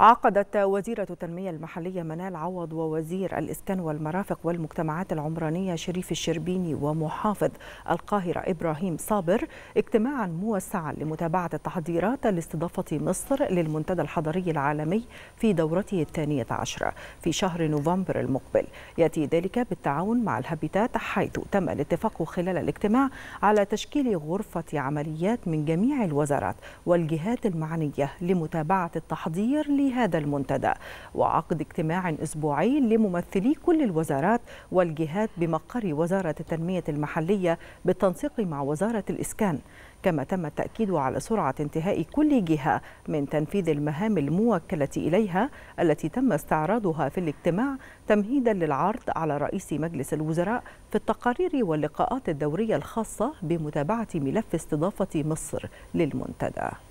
عقدت وزيرة التنمية المحلية منال عوض ووزير الإسكان والمرافق والمجتمعات العمرانية شريف الشربيني ومحافظ القاهرة إبراهيم صابر اجتماعا موسعا لمتابعة التحضيرات لاستضافة مصر للمنتدى الحضري العالمي في دورته الثانية عشرة في شهر نوفمبر المقبل يأتي ذلك بالتعاون مع الهابيتات حيث تم الاتفاق خلال الاجتماع على تشكيل غرفة عمليات من جميع الوزارات والجهات المعنية لمتابعة التحضير هذا المنتدى وعقد اجتماع أسبوعي لممثلي كل الوزارات والجهات بمقر وزارة التنمية المحلية بالتنسيق مع وزارة الإسكان كما تم التأكيد على سرعة انتهاء كل جهة من تنفيذ المهام الموكلة إليها التي تم استعراضها في الاجتماع تمهيدا للعرض على رئيس مجلس الوزراء في التقارير واللقاءات الدورية الخاصة بمتابعة ملف استضافة مصر للمنتدى